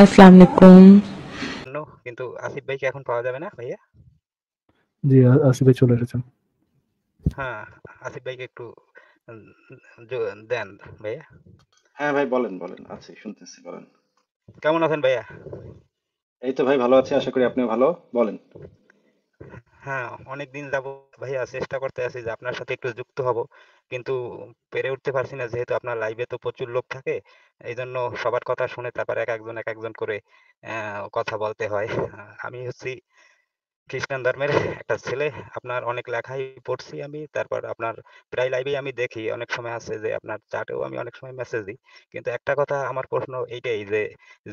আসসালামু আলাইকুম কিন্তু আসিফ এখন পাওয়া যাবে না ভাইয়া জি আসিফ ভাই চলে এসেছেন হ্যাঁ আসিফ একটু দেন ভাইয়া হ্যাঁ ভাই বলেন বলেন আছি শুনতেছি বলেন কেমন আছেন ভাইয়া এই তো ভাই ভালো আছি আশা করি আপনি ভালো বলেন হ্যাঁ দিন যাব ভাইয়া চেষ্টা করতে আছি যে আপনার সাথে একটু যুক্ত হব কিন্তু পেরে উঠতে পারছি না যেহেতু আপনার লাইভে তো প্রচুর লোক থাকে এই জন্য সবার কথা শুনে তারপর এক একজন এক একজন করে কথা বলতে হয় আমি হচ্ছি খ্রিস্টান ধর্মের একটা ছেলে আপনার অনেক লেখাই পড়ছি আমি তারপর আপনার প্রায় লাইভেই আমি দেখি অনেক সময় আছে যে আপনার চাটেও আমি অনেক সময় মেসেজ দিই কিন্তু একটা কথা আমার প্রশ্ন এইটাই যে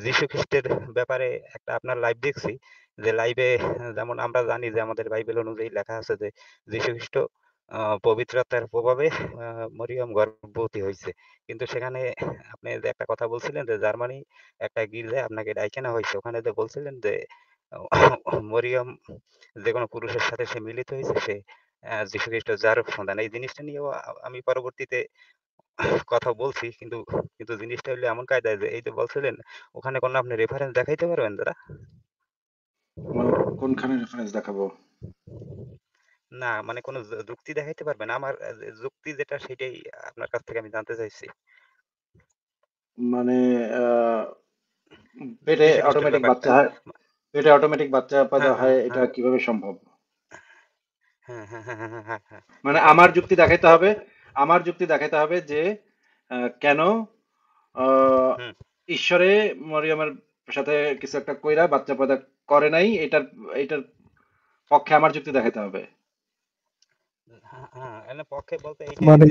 যীশু খ্রিস্টের ব্যাপারে একটা আপনার লাইভ দেখছি যে লাইভে যেমন আমরা জানি যে আমাদের বাইবেল অনুযায়ী লেখা আছে যে যীশু খ্রিস্ট পবিত্রতার প্রভাবে মরিয়ম গর্ভবতী হয়েছে কিন্তু সেখানে আপনি যে একটা কথা বলছিলেন যে জার্মানি একটা গির্জায় আপনাকে ডাইকেনা হয়েছে ওখানে যে বলছিলেন যে মরিয়ম যে কোনো পুরুষের সাথে সে মিলিত হয়েছে সে যীশু খ্রিস্ট যার সন্ধান এই জিনিসটা নিয়েও আমি পরবর্তীতে কথা বলছি কিন্তু কিন্তু জিনিসটা হলে এমন কায়দায় যে এই যে বলছিলেন ওখানে কোনো আপনি রেফারেন্স দেখাইতে পারবেন দাদা কোনখানে রেফারেন্স দেখাবো না মানে কোনো যুক্তি দেখাইতে পারবেন? আমার যুক্তি যেটা সেটাই আপনার কাছ থেকে আমি জানতে চাইছি। মানে পেটে অটোমেটিক বাচ্চা হয় পেটে অটোমেটিক বাচ্চা পয়দা হ্যাঁ, হ্যাঁ, হয় এটা কিভাবে সম্ভব? হ্যাঁ, হ্যাঁ, হ্যাঁ, হ্যাঁ, মানে আমার যুক্তি দেখাইতে হবে আমার যুক্তি দেখাইতে হবে যে কেন ঈশ্বরে মরিয়মের সাথে কিছু একটা কইরা বাচ্চা পয়দা করে নাই এটার এটার পক্ষে আমার যুক্তি দেখাইতে হবে। হ্যাঁ, হ্যাঁ, হ্যাঁ, মানে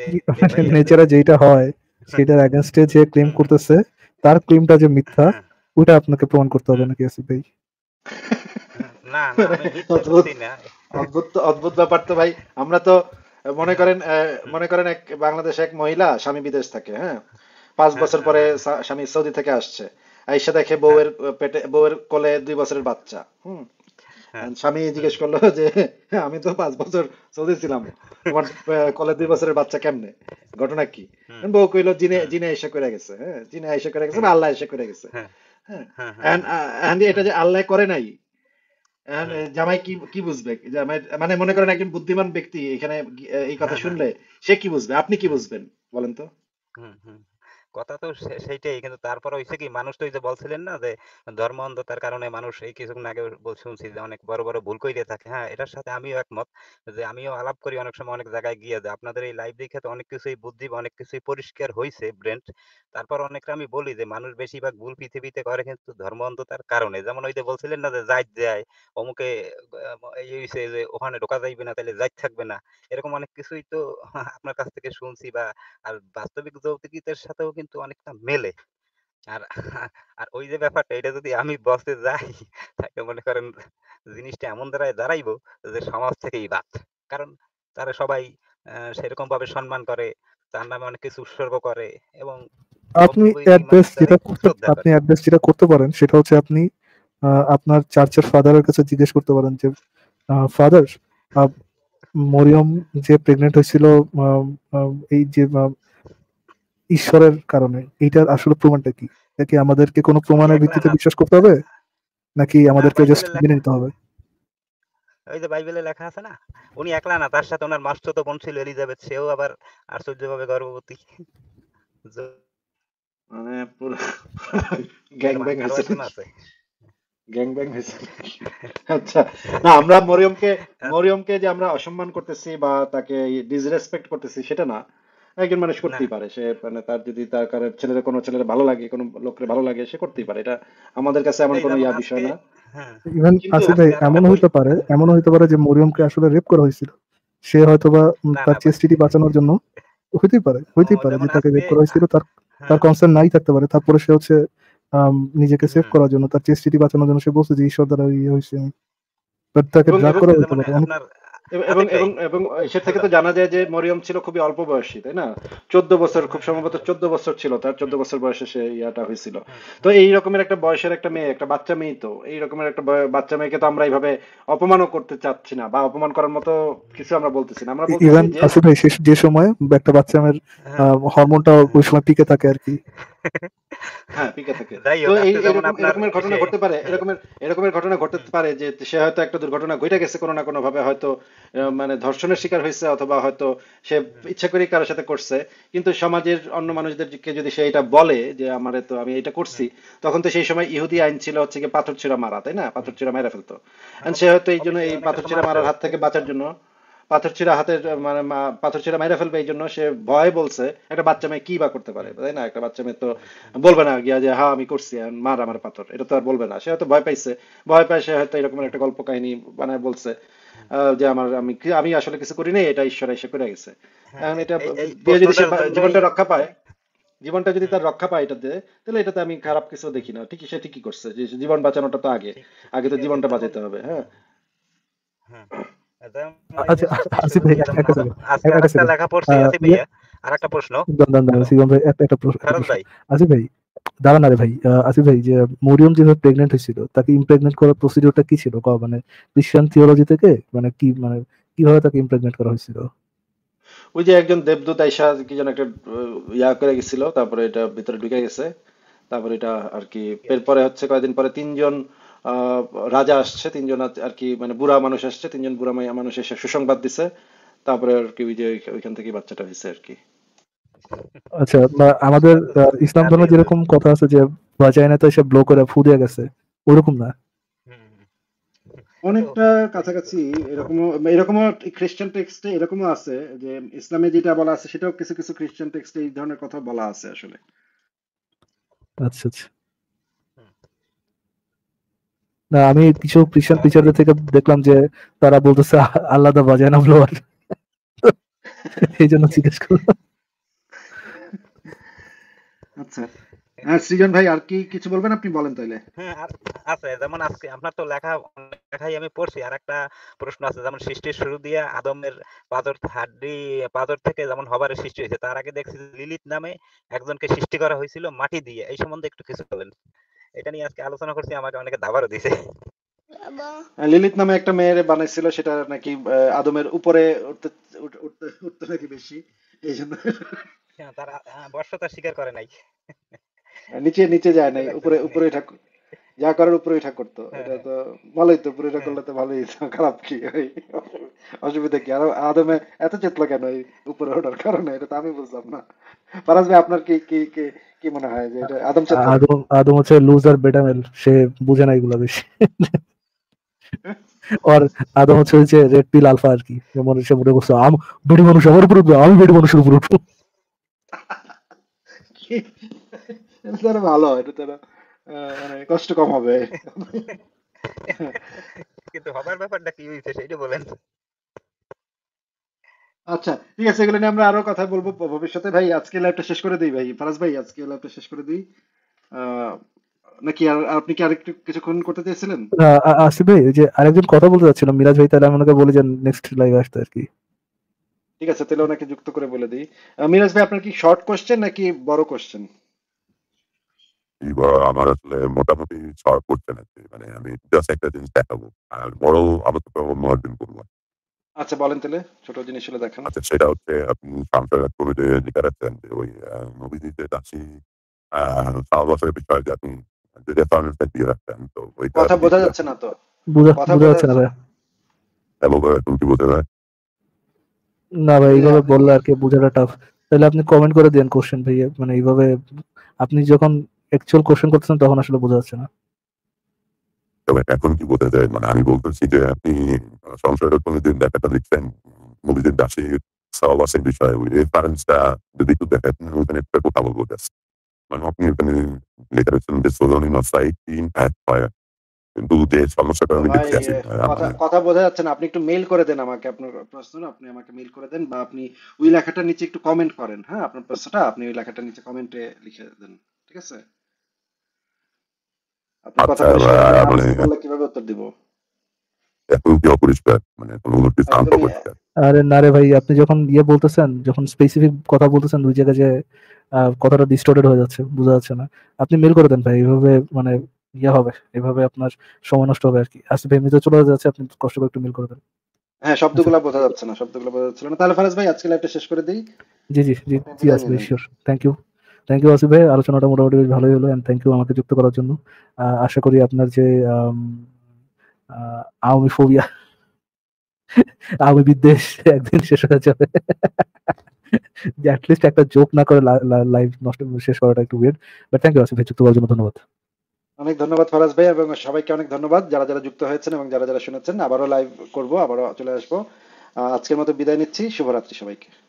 নেচারে যেটা হয় সেটার যে ক্লেম করতেছে তার ক্লেমটা যে মিথ্যা ওটা আপনাকে প্রমাণ করতে হবে নাকি আসিফ ভাই অদ্ভুত ব্যাপার তো ভাই আমরা তো মনে করেন মনে করেন এক বাংলাদেশে এক মহিলা স্বামী বিদেশ থাকে হ্যাঁ পাঁচ বছর পরে স্বামী সৌদি থেকে আসছে আইসা দেখে বউয়ের পেটে বউয়ের কোলে দুই বছরের বাচ্চা হুম হ্যাঁ। স্বামী জিজ্ঞেস করলো যে আমি তো পাঁচ বছর সৌদি ছিলাম তোমার কলেজ দুই বছরের বাচ্চা কেমনে ঘটনা কি বউ কইলো জিনে হ্যাঁ। জিনে এসে করে গেছে হ্যাঁ জিনে এসে করে গেছে হ্যাঁ। আল্লাহ এসে করে গেছে হ্যাঁ এটা যে আল্লাহ করে নাই জামাই কি কি বুঝবে মানে মনে করেন একজন বুদ্ধিমান ব্যক্তি এখানে এই কথা শুনলে সে কি বুঝবে আপনি কি বুঝবেন বলেন তো কথা তো সেইটাই কিন্তু তারপরে হয়েছে কি মানুষ তো এই যে বলছিলেন না যে ধর্ম অন্ধতার কারণে মানুষ এই কিছুক্ষণ আগে শুনছি যে অনেক বড় বড় ভুল করে থাকে হ্যাঁ এটার সাথে আমিও একমত যে আমিও আলাপ করি অনেক সময় অনেক জায়গায় গিয়ে যে আপনাদের এই লাইভ দেখে তো অনেক কিছুই বুদ্ধি অনেক কিছুই পরিষ্কার হয়েছে ব্রেন তারপর অনেকটা আমি বলি যে মানুষ বেশিরভাগ ভুল পৃথিবীতে করে কিন্তু ধর্ম অন্ধতার কারণে যেমন ওই যে বলছিলেন না যে যাই যায় অমুকে এই হয়েছে যে ওখানে ঢোকা যাইবে না তাহলে যাই থাকবে না এরকম অনেক কিছুই তো আপনার কাছ থেকে শুনছি বা আর বাস্তবিক যৌক্তিকতার সাথেও কিন্তু কিন্তু অনেকটা মেলে আর আর ওই যে ব্যাপারটা এটা যদি আমি বসে যাই তাকে মনে করেন জিনিসটা এমন দ্বারায় দাঁড়াইবো যে সমাজ থেকেই বাদ কারণ তারা সবাই সেরকম ভাবে সম্মান করে তার নামে অনেক কিছু উৎসর্গ করে এবং আপনি অ্যাড্রেস যেটা করতে আপনি অ্যাড্রেস যেটা করতে পারেন সেটা হচ্ছে আপনি আপনার চার্চের ফাদারের কাছে জিজ্ঞেস করতে পারেন যে ফাদার মরিয়ম যে প্রেগনেন্ট হয়েছিল এই যে ঈশ্বরের কারণে এইটার আসলে প্রমাণটা কি নাকি আমাদেরকে কোনো প্রমাণের হ্যাঁ, ভিত্তিতে বিশ্বাস করতে হবে নাকি আমাদেরকে জাস্ট মেনে নিতে হবে ওই যে বাইবেলে লেখা আছে না উনি একলা না তার সাথে ওনার মাস্টার তো বোন ছিল এলিজাবেথ সেও আবার আশ্চর্যভাবে গর্ভবতী মানে পুরো গ্যাং ব্যাং আছে গ্যাং ব্যাং হয়েছে আচ্ছা না আমরা মরিয়মকে হ্যাঁ। মরিয়মকে যে আমরা অসম্মান করতেছি বা তাকে ডিসরেসপেক্ট করতেছি সেটা না একজন মানুষ করতেই পারে সে মানে তার যদি তার কারণ ছেলের কোনো ছেলের ভালো লাগে কোনো লোকের ভালো লাগে সে করতেই পারে এটা আমাদের কাছে এমন কোনো ইয়া বিষয় না হ্যাঁ। ইভেন আসলে ভাই এমন হইতে পারে এমন হইতে পারে যে মরিয়মকে আসলে রেপ করা হয়েছিল সে হয়তো বা তার চেস্টিটি বাঁচানোর জন্য হইতেই পারে হইতেই পারে যে তাকে রেপ করা হয়েছিল তার হ্যাঁ। তার কনসার্ন নাই থাকতে পারে তারপরে সে হচ্ছে নিজেকে সেভ করার জন্য তার চেস্টিটি বাঁচানোর জন্য সে বলছে যে ঈশ্বর দ্বারা ইয়ে হয়েছে আমি বাট তাকে ড্রাগ করা হইতে মানে পারে এবং এবং এবং সে থেকে তো জানা যায় যে মরিয়ম ছিল খুবই অল্প বয়সী তাই না চোদ্দ বছর খুব সম্ভবত চোদ্দ বছর ছিল তার চোদ্দ বছর বয়সে সে ইয়াটা হয়েছিল তো এই রকমের একটা বয়সের একটা মেয়ে একটা বাচ্চা মেয়ে তো এই রকমের একটা বাচ্চা মেয়েকে তো আমরা এইভাবে অপমানও করতে চাচ্ছি না বা অপমান করার মতো কিছু আমরা বলতেছি না আমরা ইভেন আসলে যে সময় একটা বাচ্চা মেয়ের হরমোনটা হ্যাঁ। ওই সময় পিকে থাকে আর কি হ্যাঁ, এরকমের ঘটনা ঘটতে পারে যে সে হয়তো একটা দুর্ঘটনা ঘটে গেছে কোনো না কোনো ভাবে হয়তো মানে ধর্ষণের শিকার হয়েছে অথবা হয়তো সে ইচ্ছা করে কারোর সাথে করছে কিন্তু সমাজের অন্য মানুষদেরকে যদি সে এটা বলে যে আমার তো আমি এটা করছি তখন তো সেই সময় ইহুদি আইন ছিল হচ্ছে কি পাথর ছিঁড়া মারা তাই না পাথর ছিঁড়া মেরে ফেলতো সে হয়তো এই জন্য এই পাথর ছিঁড়া মারার হাত থেকে বাঁচার জন্য পাথর ছিঁড়া হাতে মানে পাথর ছিঁড়া মাইরা ফেলবে এই জন্য সে ভয় বলছে একটা বাচ্চা মেয়ে কি বা করতে পারে তাই না একটা বাচ্চা মেয়ে তো বলবে না গিয়া যে হা হ্যাঁ, আমি করছি মার আমার পাথর এটা তো আর বলবে না সে হয়তো ভয় পাইছে ভয় পাই সে হয়তো এরকম একটা গল্প কাহিনী বানায় বলছে যে আমার আমি আমি আসলে কিছু করি নাই এটা ঈশ্বর এসে করে গেছে এখন হ্যাঁ, এটা যদি জীবনটা রক্ষা পায় জীবনটা যদি তার রক্ষা পায় এটাতে তাহলে এটাতে আমি খারাপ কিছু দেখি না ঠিকই সে ঠিকই করছে যে জীবন বাঁচানোটা তো আগে আগে তো জীবনটা বাঁচাতে হবে হ্যাঁ, হ্যাঁ। ছিল কিভাবে তাকে ইমপ্রেগনেন্ট করা হয়েছিল ওই যে একজন আইসা কি যেন একটা ইয়া করে তারপরে এটা ভিতরে ঢুকে গেছে তারপরে এটা আর কি এরপরে হচ্ছে কয়েকদিন পরে তিনজন আহ রাজা আসছে তিনজন আর কি মানে বুড়া মানুষ আসছে তিনজন বুড়া মানুষ এসে সুসংবাদ দিছে তারপরে আর কি ওই যে ওইখান থেকে বাচ্চাটা হয়েছে আর কি আচ্ছা আমাদের ইসলাম ধর্মে যেরকম কথা আছে যে এসে ব্লো করে ফু দিয়ে গেছে ওরকম না অনেকটা কাছাকাছি এরকম এরকম খ্রিস্টান টেক্সটে এরকমও আছে যে ইসলামে যেটা বলা আছে সেটাও কিছু কিছু খ্রিস্টান টেক্সটে এই ধরনের কথা বলা আছে আসলে আচ্ছা আচ্ছা না আমি কিছু পিছন পিছনে থেকে দেখলাম যে তারা বলতেছে আলাদা বাজায় না ব্লোয়ার এই জন্য জিজ্ঞেস করলাম আচ্ছা হ্যাঁ সৃজন ভাই আর কি কিছু বলবেন আপনি বলেন তাইলে হ্যাঁ আছে যেমন আজকে আপনার তো লেখা লেখাই আমি পড়ছি আর একটা প্রশ্ন আছে যেমন সৃষ্টির শুরু দিয়ে আদমের পাথর হাড্ডি পাথর থেকে যেমন হবার সৃষ্টি হয়েছে তার আগে দেখছি লিলিত নামে একজনকে সৃষ্টি করা হয়েছিল মাটি দিয়ে এই সম্বন্ধে একটু কিছু বলেন এটা নিয়ে আজকে আলোচনা করছি আমাকে অনেকে দাবারও দিছে হ্যাঁ, লিলিত নামে একটা মেয়ের বানাইছিল সেটা নাকি আদমের উপরে উঠতে নাকি বেশি এই জন্য হ্যাঁ, তারা হ্যাঁ, বর্ষতা স্বীকার করে নাই নিচে নিচে যায় নাই উপরে উপরে ঠাকুর যা করার উপরে এটা করতো এটা তো ভালোই তো উপরে এটা করলে তো ভালোই খারাপ কি অসুবিধা কি আরো আদমে এত চেতলো কেন এই উপরে ওঠার কারণে এটা তো আমি বুঝলাম না ফারাজ ভাই আপনার কি কি কি মনে হয় যে এটা আদম চেতলো আদম আদম হচ্ছে লুজার বেটামেল সে বুঝে না এগুলো বেশি আর আদম হচ্ছে যে রেড পিল আলফা আর কি মনে সে মনে করছে আম বেটি মানুষ আমার উপর উঠবে আমি বেটি মানুষের উপর উঠবো এটা ভালো এটা তো মানে কষ্ট কম হবে কিন্তু হবার ব্যাপারটা কি হয়েছে সেটা বলেন আচ্ছা ঠিক আছে এগুলো নিয়ে আমরা আরো কথা বলবো ভবিষ্যতে ভাই আজকে লাইভটা শেষ করে দিই ভাই ফারাজ ভাই আজকে লাইভটা শেষ করে দিই নাকি আপনি কি আরেকটু কিছুক্ষণ করতে চেয়েছিলেন আসিফ ভাই যে আরেকজন কথা বলতে যাচ্ছিল মিরাজ ভাই তাহলে আমাকে বলে যান নেক্সট লাইভে আসতে আর কি ঠিক আছে তাহলে ওনাকে যুক্ত করে বলে দিই মিরাজ ভাই আপনার কি শর্ট কোশ্চেন নাকি বড় কোশ্চেন এবার আমার আসলে মোটামুটি শর্ট কোশ্চেন আছে মানে আমি জাস্ট একটা জিনিস দেখাবো আর বড় তো করবো আচ্ছা বলেন তাহলে ছোট আচ্ছা সেটা হচ্ছে আপনি সামসারা যেটা যে ওই নবীজিতে যে আপনি দিয়ে তো ওই কথা বোঝা যাচ্ছে না তো বোঝা যায় না ভাই এইভাবে বললে আর কি টাফ তাহলে আপনি কমেন্ট করে কোশ্চেন মানে এইভাবে আপনি যখন অ্যাকচুয়াল কোশ্চেন করতেছেন তখন আসলে বোঝা যাচ্ছে না তবে এখন কি বোঝা যায় মানে আমি বলতেছি যে আপনি সংসারের দিন দেখাটা দেখছেন মুভিদের দাসে সব বিষয় ওই রেফারেন্সটা যদি একটু দেখেন ওইখানে একটা কথা বলবো জাস্ট মানে আপনি ওখানে লেখা রয়েছেন যে সোলনি নসাইট তিন এক ফায়ার কিন্তু যে সমস্যাটা আমি দেখতে মানে কথা বোঝা যাচ্ছে না আপনি একটু মেইল করে দেন আমাকে আপনার প্রশ্ন আপনি আমাকে মেইল করে দেন বা আপনি ওই লেখাটার নিচে একটু কমেন্ট করেন হ্যাঁ আপনার প্রশ্নটা আপনি ওই লেখাটার নিচে কমেন্টে লিখে দেন ঠিক আছে আরে না রে ভাই আপনি যখন ইয়ে বলতেছেন যখন স্পেসিফিক কথা বলতেছেন দুই জায়গায় যে কথাটা ডিস্টোর্টেড হয়ে যাচ্ছে বোঝা যাচ্ছে না আপনি মেল করে দেন ভাই এইভাবে মানে ইয়ে হবে এভাবে আপনার সময় নষ্ট হবে আর কি আসলে এমনিতে চলে যাচ্ছে আপনি কষ্ট করে একটু মেল করে দেন হ্যাঁ শব্দগুলো বোঝা যাচ্ছে না শব্দগুলো বোঝা যাচ্ছে না তাহলে ফারাজ ভাই আজকে লাইভটা শেষ করে দিই জি জি জি জি আসবে sure thank you thank you Asif ভাই আলোচনাটা মোটামুটি বেশ ভালোই হলো অ্যান্ড থ্যাংক ইউ আমাকে যুক্ত করার জন্য আশা করি আপনার যে আওয়ামী ফোবিয়া আওয়ামী বিদ্বেষ একদিন শেষ হয়ে যাবে যে অ্যাটলিস্ট একটা জোক না করে লাইভ নষ্ট শেষ করাটা একটু wait but thank you Asif ভাই যুক্ত করার জন্য ধন্যবাদ অনেক ধন্যবাদ ফরাজ ভাই এবং সবাইকে অনেক ধন্যবাদ যারা যারা যুক্ত হয়েছেন এবং যারা যারা শুনেছেন আবারও লাইভ করবো আবারও চলে আসবো আজকের মতো বিদায় নিচ্ছি শুভরাত্রি সবাইকে